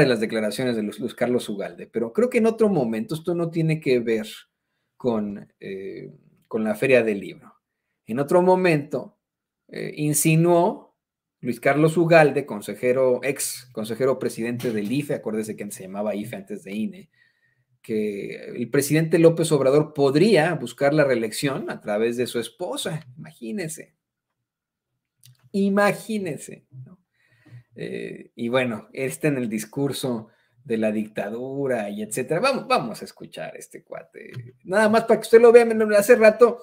en las declaraciones de Luis Carlos Ugalde, pero creo que en otro momento esto no tiene que ver con, eh, con la feria del libro. En otro momento eh, insinuó Luis Carlos Ugalde, consejero, ex consejero presidente del IFE, acuérdese que se llamaba IFE antes de INE, que el presidente López Obrador podría buscar la reelección a través de su esposa, imagínense. Imagínense, ¿no? Eh, y bueno, este en el discurso de la dictadura y etcétera. Vamos, vamos a escuchar este cuate. Nada más para que usted lo vea, hace rato,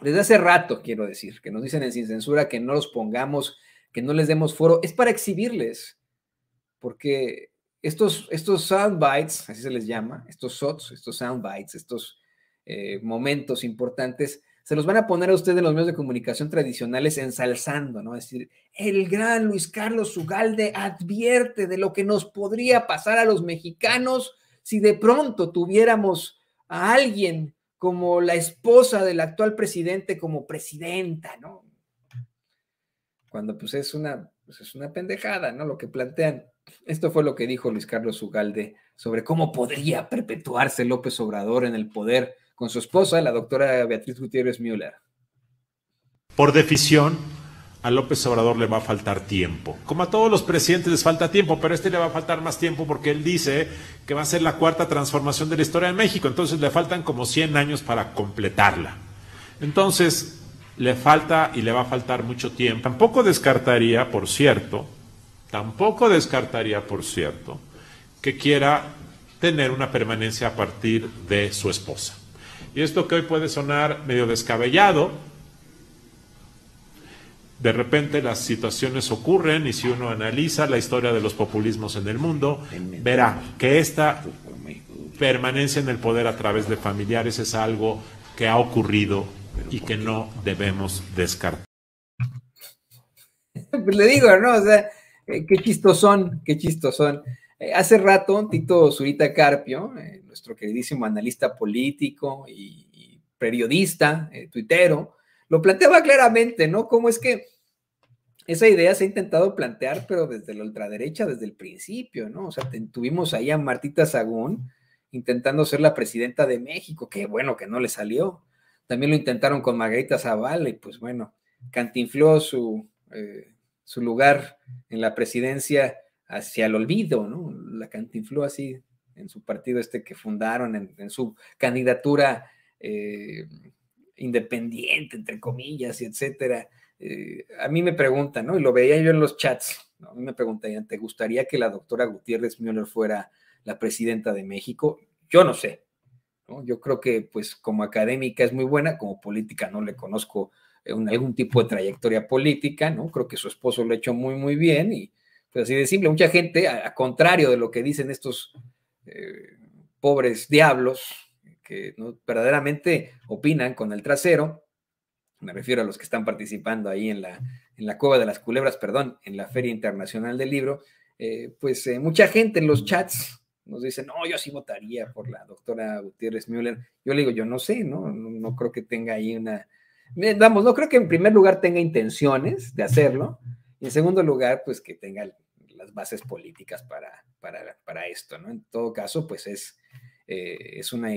desde hace rato quiero decir, que nos dicen en Sin Censura que no los pongamos, que no les demos foro, es para exhibirles, porque estos, estos soundbites, así se les llama, estos shots, estos soundbites, estos eh, momentos importantes, se los van a poner a ustedes en los medios de comunicación tradicionales ensalzando, ¿no? Es decir, el gran Luis Carlos Ugalde advierte de lo que nos podría pasar a los mexicanos si de pronto tuviéramos a alguien como la esposa del actual presidente como presidenta, ¿no? Cuando pues es una, pues, es una pendejada, ¿no? Lo que plantean. Esto fue lo que dijo Luis Carlos Ugalde sobre cómo podría perpetuarse López Obrador en el poder con su esposa, la doctora Beatriz Gutiérrez Müller. Por decisión, a López Obrador le va a faltar tiempo. Como a todos los presidentes les falta tiempo, pero a este le va a faltar más tiempo porque él dice que va a ser la cuarta transformación de la historia de México, entonces le faltan como 100 años para completarla. Entonces, le falta y le va a faltar mucho tiempo. Tampoco descartaría, por cierto, tampoco descartaría, por cierto, que quiera tener una permanencia a partir de su esposa. Y esto que hoy puede sonar medio descabellado, de repente las situaciones ocurren y si uno analiza la historia de los populismos en el mundo, verá que esta permanencia en el poder a través de familiares es algo que ha ocurrido y que no debemos descartar. Pues le digo, ¿no? O sea, eh, qué chistos son, qué chistos son. Eh, hace rato, Tito Zurita Carpio, eh, nuestro queridísimo analista político y, periodista, eh, tuitero, lo planteaba claramente, ¿no? Cómo es que esa idea se ha intentado plantear, pero desde la ultraderecha, desde el principio, ¿no? O sea, tuvimos ahí a Martita Sagún intentando ser la presidenta de México, que bueno que no le salió. También lo intentaron con Margarita Zavala y pues bueno, cantinfló su, su lugar en la presidencia hacia el olvido, ¿no? la cantinfló así en su partido este que fundaron, en, su candidatura eh, independiente, entre comillas, y etcétera. Eh, a mí me preguntan, Y lo veía yo en los chats, a mí me preguntarían, ¿te gustaría que la doctora Gutiérrez Müller fuera la presidenta de México? Yo no sé, Yo creo que pues como académica es muy buena, como política no le conozco en eh, algún tipo de trayectoria política, ¿no? Creo que su esposo lo ha hecho muy, muy bien y pues así de simple, mucha gente, a, contrario de lo que dicen estos eh, pobres diablos, que verdaderamente opinan con el trasero, me refiero a los que están participando ahí en la, en la Cueva de las Culebras, perdón, en la Feria Internacional del Libro, eh, pues eh, mucha gente en los chats nos dice, no, yo sí votaría por la doctora Gutiérrez Müller. Yo le digo, yo no sé, No, no creo que tenga ahí una... Vamos, no creo que en primer lugar tenga intenciones de hacerlo, y en segundo lugar, pues que tenga las bases políticas para, para, esto, ¿no? En todo caso, pues es, eh, es una,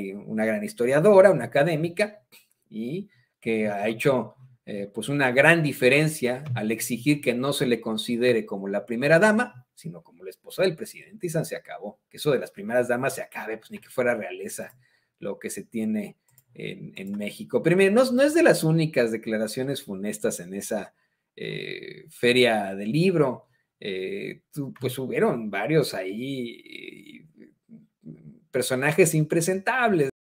gran historiadora, una académica, y que ha hecho eh, pues una gran diferencia al exigir que no se le considere como la primera dama, sino como la esposa del presidente, y San se acabó. Que eso de las primeras damas se acabe, pues ni que fuera realeza lo que se tiene en, México. primero no es de las únicas declaraciones funestas en esa eh, feria del libro, eh, pues hubieron varios ahí mm, personajes impresentables.